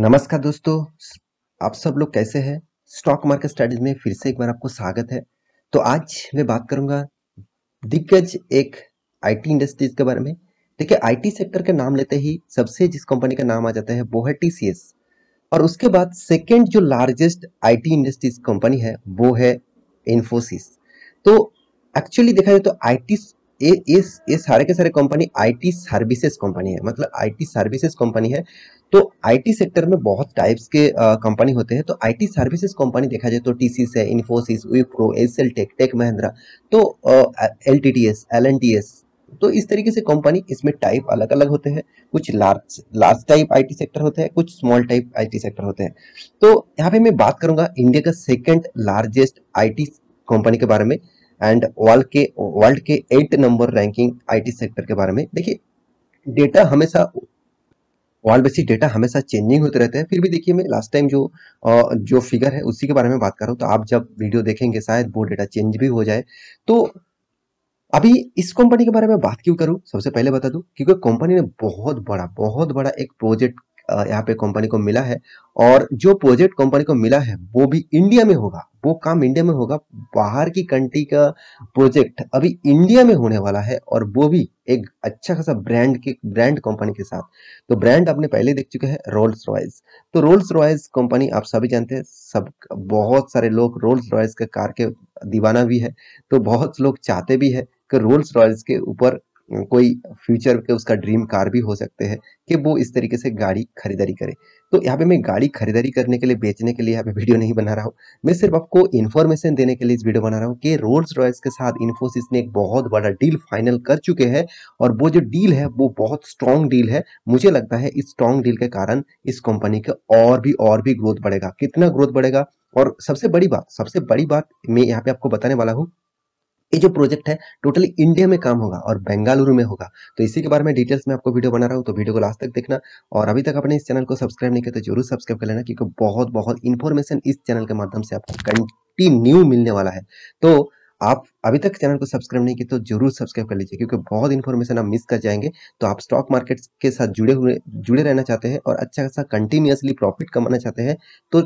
नमस्कार दोस्तों आप सब लोग कैसे हैं स्टॉक मार्केट स्टडीज में फिर से एक बार आपको स्वागत है तो आज मैं बात करूंगा दिग्गज एक आईटी इंडस्ट्रीज के बारे में देखिए आईटी सेक्टर का नाम लेते ही सबसे जिस कंपनी का नाम आ जाता है वो है टीसीएस और उसके बाद सेकेंड जो लार्जेस्ट आईटी इंडस्ट्रीज कंपनी है वो है इन्फोसिस तो एक्चुअली देखा जाए तो आई ये इस ये सारे के सारे कंपनी आईटी सर्विसेज कंपनी है मतलब आईटी सर्विसेज कंपनी है तो आईटी सेक्टर में बहुत टाइप्स के कंपनी होते हैं तो आईटी सर्विसेज कंपनी देखा जाए तो टीसीस है Infosys Wipro S L tech Tech Mahindra तो L T T S L N T S तो इस तरीके से कंपनी इसमें टाइप अलग अलग होते हैं कुछ large large type IT sector होते हैं कुछ स्मॉल टाइप आईटी सेक्टर होते हैं तो यहाँ पे मैं बात करूंगा इंडिया का सेकेंड लार्जेस्ट आईटी कंपनी के बारे में एंड वर्ल्ड के वर्ल्ड के eight number ranking IT sector के बारे में देखिए डेटा हमेशा वर्ल्ड बेसिक डेटा हमेशा चेंजिंग होते रहते हैं फिर भी देखिए मैं लास्ट टाइम जो जो फिगर है उसी के बारे में बात कर रहा हूँ तो आप जब वीडियो देखेंगे शायद वो डेटा चेंज भी हो जाए तो अभी इस कंपनी के बारे में बात क्यों करूं सबसे पहले बता दूं क्योंकि कंपनी ने बहुत बड़ा बहुत बड़ा एक प्रोजेक्ट यहाँ पे कंपनी को मिला है और जो प्रोजेक्ट कंपनी को मिला है वो भी इंडिया में होगा वो काम इंडिया में होगा बाहर की कंट्री का प्रोजेक्ट अभी इंडिया में होने वाला है और वो भी एक अच्छा खासा ब्रांड के ब्रांड कंपनी के साथ तो ब्रांड आपने पहले देख चुके हैं रोल्स रॉयस तो रोल्स रॉयस कंपनी आप सभी जानते हैं सब बहुत सारे लोग रोल्स रॉयस के कार के दीवाना भी है तो बहुत लोग चाहते भी है कि रोल्स रॉयल्स के ऊपर कोई फ्यूचर के उसका ड्रीम कार भी हो सकते हैं कि वो इस तरीके से गाड़ी खरीदारी करे तो यहाँ पे मैं गाड़ी खरीदारी करने के लिए बेचने के लिए यहाँ पे वीडियो नहीं बना रहा हूँ मैं सिर्फ आपको इन्फॉर्मेशन देने के लिए इस वीडियो बना रहा हूँ कि रोल्स रॉयस के साथ इन्फोसिस ने एक बहुत बड़ा डील फाइनल कर चुके हैं और वो जो डील है वो बहुत स्ट्रॉन्ग डील है मुझे लगता है इस स्ट्रॉन्ग डील के कारण इस कंपनी का और भी और भी ग्रोथ बढ़ेगा कितना ग्रोथ बढ़ेगा और सबसे बड़ी बात सबसे बड़ी बात मैं यहाँ पे आपको बताने वाला हूँ ये जो प्रोजेक्ट है टोटली इंडिया में काम होगा और बेंगलुरु में होगा तो इसी के बारे में डिटेल्स में आपको वीडियो बना रहा हूँ तो वीडियो को लास्ट तक देखना और अभी तक अपने इस चैनल को सब्सक्राइब नहीं किया तो जरूर सब्सक्राइब कर लेना क्योंकि बहुत बहुत इन्फॉर्मेशन इस चैनल के माध्यम से आपको कंटिन्यू मिलने वाला है तो आप अभी तक चैनल को सब्सक्राइब नहीं किया तो जरूर सब्सक्राइब कर लीजिए क्योंकि बहुत इन्फॉर्मेशन आप मिस कर जाएंगे तो आप स्टॉक मार्केट के साथ जुड़े हुए जुड़े रहना चाहते हैं और अच्छा खासा कंटिन्यूसली प्रॉफिट कमाना चाहते हैं तो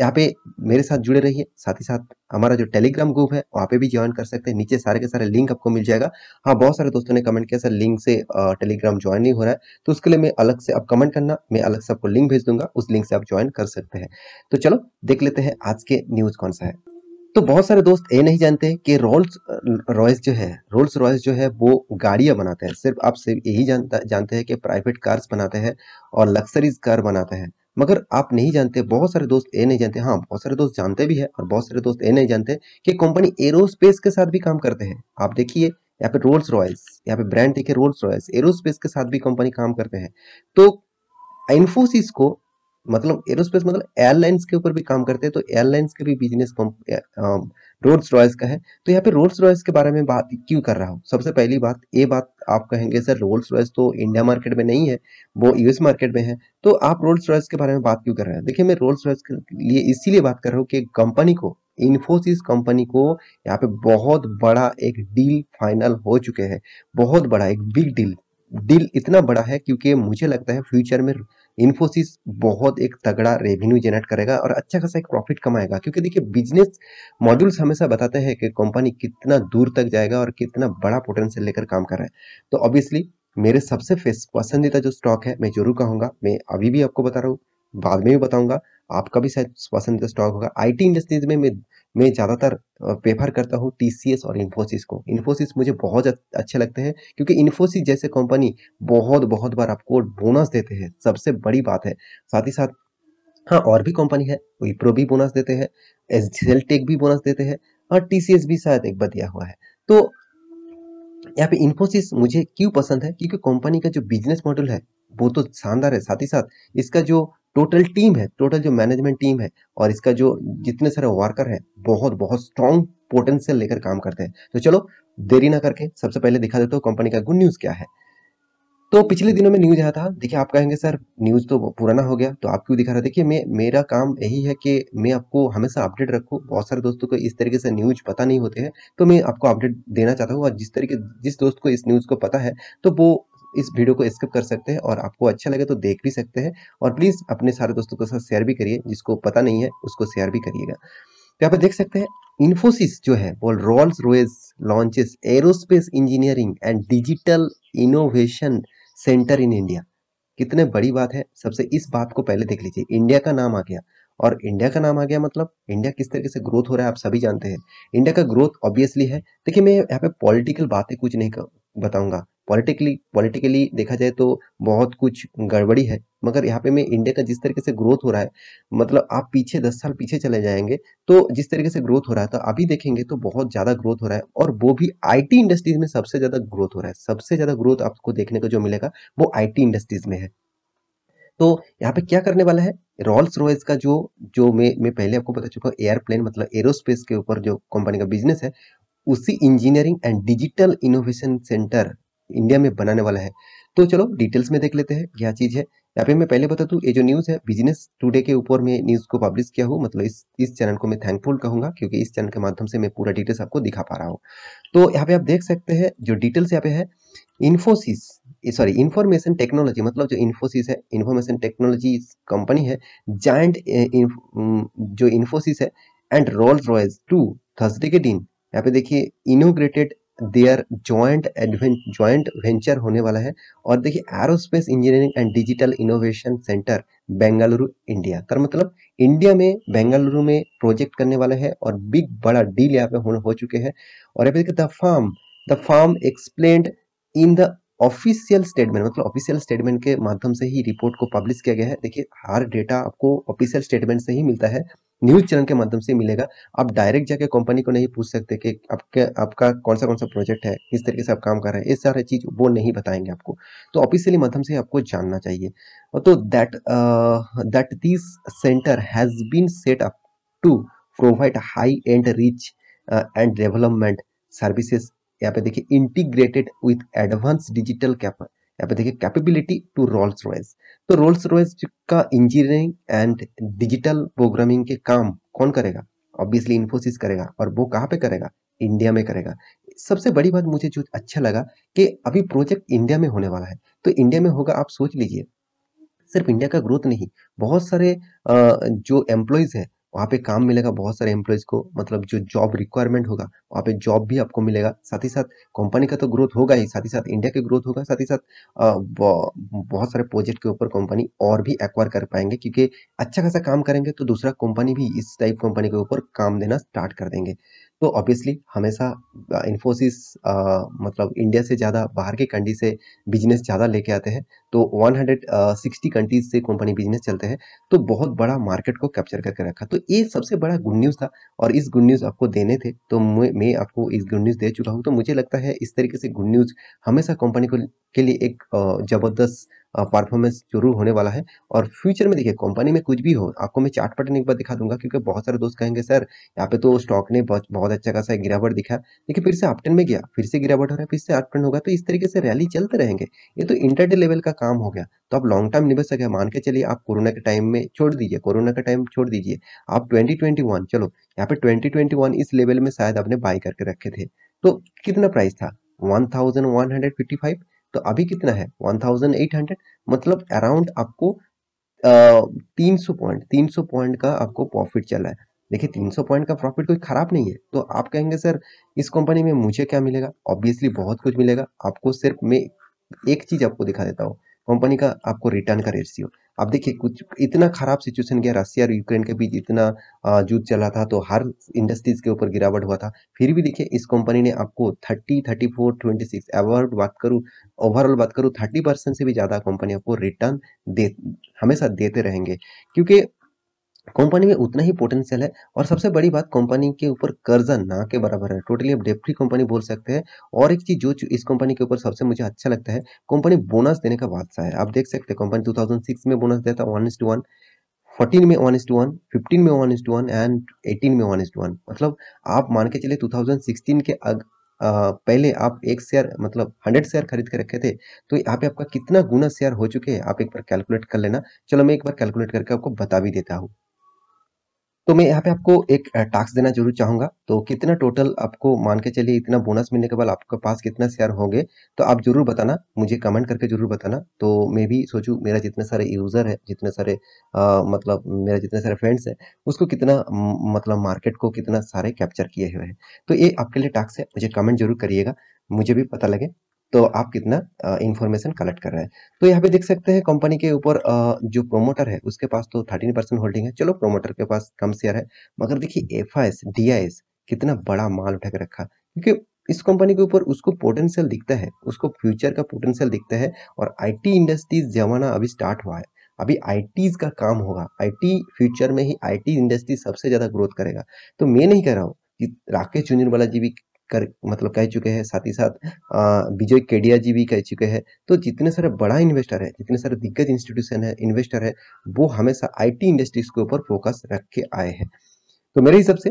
यहाँ पे मेरे साथ जुड़े रहिए साथ ही साथ हमारा जो टेलीग्राम ग्रुप है वहाँ पे भी ज्वाइन कर सकते हैं नीचे सारे के सारे लिंक आपको मिल जाएगा हाँ बहुत सारे दोस्तों ने कमेंट किया सर लिंक से टेलीग्राम ज्वाइन नहीं हो रहा है तो उसके लिए मैं अलग से आप कमेंट करना मैं अलग से आपको लिंक भेज दूंगा उस लिंक से आप ज्वाइन कर सकते हैं तो चलो देख लेते हैं आज के न्यूज़ कौन सा है तो बहुत सारे दोस्त ये नहीं जानते कि रोल्स रॉयस जो है रोल्स रॉयस जो है वो गाड़ियाँ बनाते हैं सिर्फ आप सिर्फ यही जानता जानते हैं कि प्राइवेट कार्स बनाते हैं और लग्जरीज कार बनाते हैं मगर आप नहीं जानते बहुत सारे दोस्त ये नहीं जानते हाँ बहुत सारे दोस्त जानते भी है और बहुत सारे दोस्त ये नहीं जानते कि कंपनी एरोस्पेस के साथ भी काम करते हैं आप देखिए यहाँ पे रोल्स रॉयल्स यहाँ पे ब्रांड देखिए रोल्स रॉयल्स एरोस्पेस के साथ भी कंपनी काम करते हैं तो इन्फोसिस को मतलब एरोस्पेस मतलब एयरलाइंस के ऊपर भी काम करते हैं तो एयरलाइंस के भी बिजनेस रोड्स रॉयस का है तो यहाँ पे रोड्स रॉयस के बारे में बात क्यों कर रहा हूँ सबसे पहली बात ये बात आप कहेंगे सर रोल्स रॉयस तो इंडिया मार्केट में नहीं है वो यूएस मार्केट में है तो आप रोल्स रॉयस के बारे में बात क्यों कर रहे हैं देखिए मैं रोल्स रॉयस के लिए इसीलिए बात कर रहा हूँ कि कंपनी को इन्फोसिस कंपनी को यहाँ पे बहुत बड़ा एक डील फाइनल हो चुके हैं बहुत बड़ा एक बिग डील डील इतना बड़ा है क्योंकि मुझे लगता है फ्यूचर में इन्फोसिस बहुत एक तगड़ा रेवेन्यू जनरेट करेगा और अच्छा खासा एक प्रॉफिट कमाएगा क्योंकि देखिए बिजनेस मॉड्यूल्स हमेशा बताते हैं कि कंपनी कितना दूर तक जाएगा और कितना बड़ा पोटेंशियल लेकर काम कर रहा है तो ऑब्वियसली मेरे सबसे पसंदीदा जो स्टॉक है मैं जरूर कहूंगा मैं अभी भी आपको बता रहा हूँ बाद में भी बताऊंगा आपका भी शायद पसंदीदा स्टॉक होगा आईटी इंडस्ट्रीज में मैं मैं ज़्यादातर प्रेफर करता हूँ टीसीएस और इन्फोसिस को इन्फोसिस मुझे बहुत अच्छे लगते हैं क्योंकि इन्फोसिस जैसे कंपनी बहुत बहुत बार आपको बोनस देते हैं सबसे बड़ी बात है साथ ही साथ हाँ और भी कंपनी है विप्रो भी बोनस देते हैं एस टेक भी बोनस देते हैं और टी भी शायद एक बार दिया हुआ है तो यहाँ पे इन्फोसिस मुझे क्यों पसंद है क्योंकि कंपनी का जो बिजनेस मॉडल है वो तो शानदार है साथ ही साथ इसका जो टोटल टीम है टोटल जो मैनेजमेंट टीम है और इसका जो जितने सारे वर्कर है बहुत बहुत स्ट्रॉन्ग पोटेंशियल लेकर काम करते हैं तो चलो देरी ना करके सबसे पहले दिखा देते हो कंपनी का गुड न्यूज़ क्या है तो पिछले दिनों में न्यूज आया था देखिए आप कहेंगे सर न्यूज तो पुराना हो गया तो आप क्यों दिखा रहे देखिए मैं मेरा काम यही है कि मैं आपको हमेशा अपडेट रखूँ बहुत सारे दोस्तों को इस तरीके से न्यूज पता नहीं होते हैं तो मैं आपको अपडेट देना चाहता हूँ और जिस तरीके जिस दोस्त को इस न्यूज को पता है तो वो इस वीडियो को स्किप कर सकते हैं और आपको अच्छा लगे तो देख भी सकते हैं और प्लीज़ अपने सारे दोस्तों के साथ शेयर भी करिए जिसको पता नहीं है उसको शेयर भी करिएगा यहाँ तो पर देख सकते हैं इन्फोसिस जो है वो Rolls Royce launches aerospace engineering and digital innovation centre in India कितने बड़ी बात है सबसे इस बात को पहले देख लीजिए इंडिया का नाम आ गया और इंडिया का नाम आ गया मतलब इंडिया किस तरीके से ग्रोथ हो रहा है आप सभी जानते हैं इंडिया का ग्रोथ ऑब्वियसली है देखिए मैं यहाँ पे पॉलिटिकल बातें कुछ नहीं बताऊंगा पॉलिटिकली पॉलिटिकली देखा जाए तो बहुत कुछ गड़बड़ी है मगर यहाँ पे मैं इंडिया का जिस तरीके से ग्रोथ हो रहा है मतलब आप पीछे दस साल पीछे चले जाएंगे तो जिस तरीके से ग्रोथ हो रहा है तो अभी देखेंगे तो बहुत ज़्यादा ग्रोथ हो रहा है और वो भी आईटी इंडस्ट्रीज में सबसे ज़्यादा ग्रोथ हो रहा है सबसे ज़्यादा ग्रोथ आपको देखने को जो मिलेगा वो आई इंडस्ट्रीज में है तो यहाँ पे क्या करने वाला है रॉल्स रॉयस का जो जो मैं मैं पहले आपको बता चुका हूँ एयरप्लेन मतलब एरोस्पेस के ऊपर जो कंपनी का बिजनेस है उसी engineering and digital innovation centre India में बनाने वाला है तो चलो डिटेल्स में देख लेते हैं क्या चीज़ है यहाँ पे मैं पहले बता दूँ ये जो न्यूज़ है बिजनेस टुडे के ऊपर मैं न्यूज़ को पब्लिश किया हूँ मतलब इस इस चैनल को मैं थैंकफुल कहूँगा क्योंकि इस चैनल के माध्यम से मैं पूरा डिटेल्स आपको दिखा पा रहा हूँ तो यहाँ पे आप देख सकते हैं जो डिटेल्स यहाँ पे है इन्फोसिस सॉरी इन्फॉर्मेशन टेक्नोलॉजी मतलब जो इन्फोसिस है इन्फॉर्मेशन टेक्नोलॉजी कंपनी है जॉइंट जो इन्फोसिस है and Rolls Royce to Thursday के दिन यहाँ पे देखिए inaugurated their joint joint venture होने वाला है और देखिए aerospace engineering and digital innovation centre Bengaluru India का मतलब इंडिया में बेंगलुरु में प्रोजेक्ट करने वाला है और बिग बड़ा डील यहाँ पे हो, हो चुके हैं और यहाँ पे the firm the firm explain in the official statement मतलब ऑफिशियल स्टेटमेंट के माध्यम से ही रिपोर्ट को पब्लिश किया गया है देखिए हर डेटा आपको ऑफिशियल स्टेटमेंट से ही मिलता है न्यूज चैनल के माध्यम से मिलेगा आप डायरेक्ट जाके कंपनी को नहीं पूछ सकते कि आपके आपका कौन सा कौन सा प्रोजेक्ट है किस तरीके से आप काम कर रहे हैं ये सारे चीज वो नहीं बताएंगे आपको तो ऑफिशियली माध्यम से आपको जानना चाहिए तो that that this centre has been set up to provide high end rich and development services यहाँ पे देखिए integrated with advance digital cap यहाँ पे देखिए कैपेबिलिटी टू रोल्स रॉयस तो रोल्स रोयस का इंजीनियरिंग एंड डिजिटल प्रोग्रामिंग के काम कौन करेगा ऑब्वियसली इन्फोसिस करेगा और वो कहाँ पे करेगा इंडिया में करेगा सबसे बड़ी बात मुझे जो अच्छा लगा कि अभी प्रोजेक्ट इंडिया में होने वाला है तो इंडिया में होगा आप सोच लीजिए सिर्फ इंडिया का ग्रोथ नहीं बहुत सारे जो एम्प्लॉयज़ हैं वहाँ पे काम मिलेगा बहुत सारे एम्प्लॉयज़ को मतलब जो जॉब रिक्वायरमेंट होगा वहाँ पे जॉब भी आपको मिलेगा साथ ही साथ कंपनी का तो ग्रोथ होगा ही साथ ही साथ इंडिया की ग्रोथ होगा साथ ही साथ बहुत सारे प्रोजेक्ट के ऊपर कंपनी और भी एक्वायर कर पाएंगे क्योंकि अच्छा खासा काम करेंगे तो दूसरा कंपनी भी इस टाइप कंपनी के ऊपर काम देना स्टार्ट कर देंगे तो ऑब्वियसली हमेशा इन्फोसिस मतलब इंडिया से ज़्यादा बाहर के कंट्री से बिजनेस ज़्यादा लेके आते हैं तो 160 कंट्रीज से कंपनी बिजनेस चलते हैं तो बहुत बड़ा मार्केट को कैप्चर करके रखा तो ये सबसे बड़ा गुड न्यूज़ था और इस गुड न्यूज़ आपको देने थे तो मैं आपको इस गुड न्यूज़ दे चुका हूँ तो मुझे लगता है इस तरीके से गुड न्यूज़ हमेशा कंपनी को के लिए एक ज़बरदस्त परफॉर्मेंस जरूर होने वाला है और फ्यूचर में देखिए कंपनी में कुछ भी हो आपको मैं चार्ट पटन एक बार दिखा दूंगा क्योंकि बहुत सारे दोस्त कहेंगे सर यहाँ पे तो स्टॉक ने बहुत बहुत अच्छा खासा गिरावट दिखा देखिए फिर से अपटन में गया फिर से गिरावट हो रहा है फिर से अपटन होगा तो इस तरीके से रैली चलते रहेंगे ये तो इंटरडे लेवल का काम हो गया तो आप लॉन्ग टर्म निवेशक सके मान के चलिए आप कोरोना के टाइम में छोड़ दीजिए कोरोना का टाइम छोड़ दीजिए आप ट्वेंटी ट्वेंटी वन चलो यहाँ पे ट्वेंटी ट्वेंटी वन इस लेवल में शायद आपने बाई करके रखे थे तो कितना प्राइस था one thousand one hundred fifty five तो अभी कितना है 1800 मतलब अराउंड आपको तीन सौ पॉइंट तीन सौ पॉइंट का आपको प्रॉफिट चला है देखिए तीन सौ पॉइंट का प्रॉफिट कोई खराब नहीं है तो आप कहेंगे सर इस कंपनी में मुझे क्या मिलेगा ऑब्वियसली बहुत कुछ मिलेगा आपको सिर्फ मैं एक चीज आपको दिखा देता हूँ कंपनी का आपको रिटर्न का रेशियो अब देखिए कुछ इतना खराब सिचुएशन गया रशिया और यूक्रेन के बीच इतना जूझ चला था तो हर इंडस्ट्रीज के ऊपर गिरावट हुआ था फिर भी देखिए इस कंपनी ने आपको 30, 34, 26 अबाउट बात करूँ ओवरऑल बात करूँ 30 परसेंट से भी ज़्यादा कंपनी आपको रिटर्न दे हमेशा देते रहेंगे क्योंकि कंपनी में उतना ही पोटेंशियल है और सबसे बड़ी बात कंपनी के ऊपर कर्जा ना के बराबर है टोटली आप डेफ्री कंपनी बोल सकते हैं और एक चीज जो इस कंपनी के ऊपर सबसे मुझे अच्छा लगता है कंपनी बोनस देने का बादशाह है आप देख सकते हैं कंपनी 2006 में बोनस देता one is to one fourteen में one is to one fifteen में one is to one and eighteen में वन इज टू वन मतलब आप मान के चले टू के अग, आ, पहले आप एक शेयर मतलब हंड्रेड शेयर खरीद के रखे थे तो यहाँ पे आपका कितना गुना शेयर हो चुके हैं आप एक बार कैलकुलेट कर लेना चलो मैं एक बार कैलकुलेट करके आपको बता भी देता हूँ तो मैं यहाँ पे आपको एक टास्क देना जरूर चाहूंगा तो कितना टोटल आपको मान के चलिए इतना बोनस मिलने के बाद आपके पास कितना शेयर होंगे तो आप जरूर बताना मुझे कमेंट करके जरूर बताना तो मैं भी सोचू मेरा जितने सारे यूज़र है जितने सारे आ, मतलब मेरा जितने सारे फ्रेंड्स है उसको कितना मतलब मार्केट को कितना सारे कैप्चर किए हुए हैं तो ये आपके लिए टास्क है मुझे कमेंट जरूर करिएगा मुझे भी पता लगे तो आप कितना इन्फॉर्मेशन कलेक्ट कर रहे हैं तो यहाँ पे देख सकते हैं कंपनी के ऊपर जो प्रोमोटर है उसके पास तो थर्टीन परसेंट होल्डिंग है चलो प्रोमोटर के पास कम शेयर है मगर देखिए एफ आई कितना बड़ा माल उठा के रखा क्योंकि इस कंपनी के ऊपर उसको पोटेंशियल दिखता है उसको फ्यूचर का पोटेंशियल दिखता है और आई इंडस्ट्रीज जमाना अभी स्टार्ट हुआ है अभी आई का काम होगा आई फ्यूचर में ही आई इंडस्ट्री सबसे ज़्यादा ग्रोथ करेगा तो मैं नहीं कह रहा हूँ कि राकेश जूनियर वाला जी भी कर मतलब कह चुके हैं साथ ही साथ विजय केडिया जी भी कह चुके हैं तो जितने सारे बड़ा इन्वेस्टर है जितने सारे दिग्गज इंस्टीट्यूशन है इन्वेस्टर है वो हमेशा आईटी इंडस्ट्रीज के ऊपर फोकस रख के आए हैं तो मेरे हिसाब से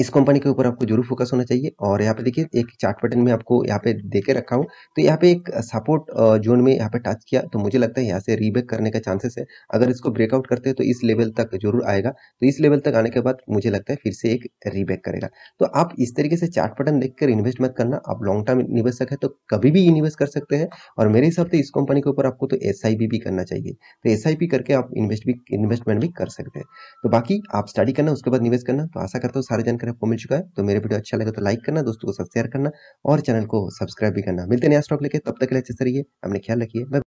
इस कंपनी के ऊपर आपको जरूर फोकस होना चाहिए और यहाँ पे देखिए एक चार्ट पैटर्न में आपको यहाँ पे दे के रखा हूँ तो यहाँ पे एक सपोर्ट जोन में यहाँ पे टच किया तो मुझे लगता है यहाँ से रीबेक करने का चांसेस है अगर इसको ब्रेकआउट करते हैं तो इस लेवल तक जरूर आएगा तो इस लेवल तक आने के बाद मुझे लगता है फिर से एक रीबैक करेगा तो आप इस तरीके से चार्ट पैटर्न देख कर इन्वेस्ट मत करना आप लॉन्ग टर्म निवेशक है तो कभी भी इन्वेस्ट कर सकते हैं और मेरे हिसाब से इस कंपनी के ऊपर आपको तो एस भी करना चाहिए तो एस करके आप इन्वेस्ट भी इन्वेस्टमेंट भी कर सकते हैं तो बाकी आप स्टडी करना उसके बाद निवेश करना तो आशा करता हूँ सारे जानकारी तरफ मिल चुका है तो मेरे वीडियो अच्छा लगे तो लाइक करना दोस्तों को सब शेयर करना और चैनल को सब्सक्राइब भी करना मिलते हैं नया स्टॉक लेके तब तक के लिए अच्छे से रहिए अपने ख्याल रखिए